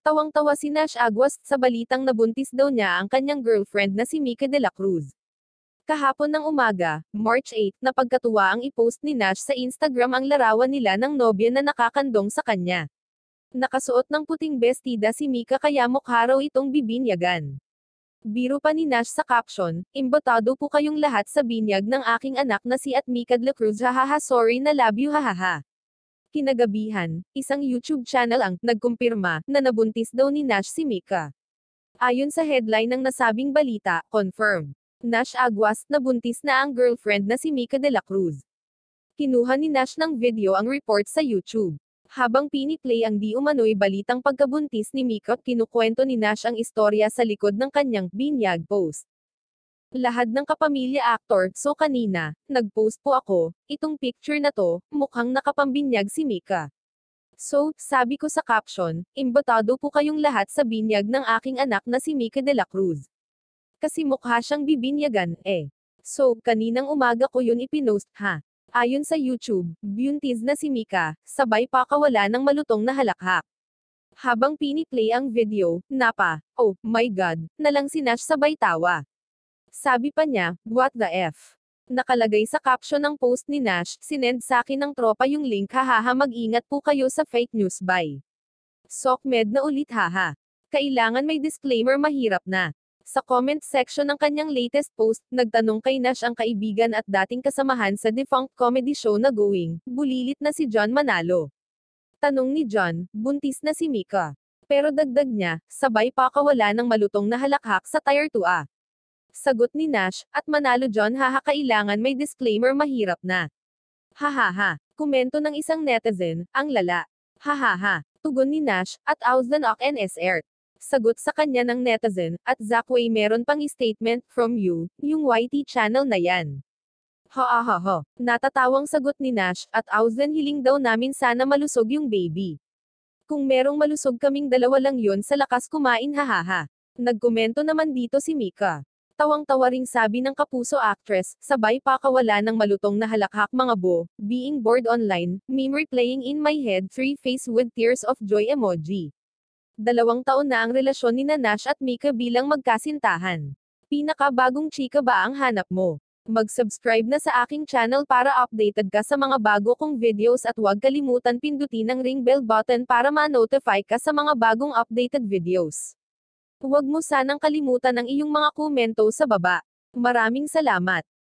Tawang-tawa si Nash Aguas sa balitang nabuntis daw niya ang kanyang girlfriend na si Mika de la Cruz. Kahapon ng umaga, March 8, napagkatuwa ang ipost ni Nash sa Instagram ang larawan nila ng nobya na nakakandong sa kanya. Nakasuot ng puting bestida si Mika kaya mukha raw itong bibinyagan. Biro pa ni Nash sa caption, Imbotado po kayong lahat sa binyag ng aking anak na si at Mika de la Cruz hahaha sorry na love you hahaha. Kinagabihan, isang YouTube channel ang nagkumpirma na nabuntis daw ni Nash si Mika. Ayon sa headline ng nasabing balita, confirm. Nash Aguas, nabuntis na ang girlfriend na si Mika de la Cruz. Kinuha ni Nash ng video ang report sa YouTube. Habang piniplay ang di umano'y balitang pagkabuntis ni Mika, kinukwento ni Nash ang istorya sa likod ng kanyang binyag post. Lahat ng kapamilya actor, so kanina, nag-post po ako, itong picture na to, mukhang nakapambinyag si Mika. So, sabi ko sa caption, imbatado po kayong lahat sa binyag ng aking anak na si Mika de la Cruz. Kasi mukha siyang bibinyagan, eh. So, kaninang umaga ko yun ipinost, ha? Ayon sa YouTube, beauties na si Mika, sabay pa kawala ng malutong na halakhak. Habang piniplay ang video, napa, oh, my god, nalang lang sinash sabay tawa. Sabi pa niya, what the F. Nakalagay sa caption ng post ni Nash, sinend sa akin ng tropa yung link hahaha mag-ingat po kayo sa fake news by. Sokmed na ulit haha. Kailangan may disclaimer mahirap na. Sa comment section ng kanyang latest post, nagtanong kay Nash ang kaibigan at dating kasamahan sa defunct comedy show na Going, bulilit na si John Manalo. Tanong ni John, buntis na si Mika. Pero dagdag niya, sabay pa kawala ng malutong na halakhak sa tire 2 a. Sagot ni Nash, at manalo John haha kailangan may disclaimer mahirap na. Hahaha. Komento ng isang netizen, ang lala. Hahaha. Tugon ni Nash, at Auslan Ok NSR. Sagot sa kanya ng netizen, at Zakway meron pang statement from you, yung YT channel na yan. Ha ha ha. Natatawang sagot ni Nash, at Ausden hiling daw namin sana malusog yung baby. Kung merong malusog kaming dalawa lang yon sa lakas kumain hahaha. Nagkomento naman dito si Mika. Tawang-tawa ring sabi ng kapuso actress, sabay pakawala ng malutong na halakhak mga bo, being bored online, meme replaying in my head three face with tears of joy emoji. Dalawang taon na ang relasyon ni Nash at Mika bilang magkasintahan. Pinakabagong chika ba ang hanap mo? Mag-subscribe na sa aking channel para updated ka sa mga bago kong videos at huwag kalimutan pindutin ang ring bell button para ma-notify ka sa mga bagong updated videos. Huwag mo sanang kalimutan ang iyong mga komento sa baba. Maraming salamat!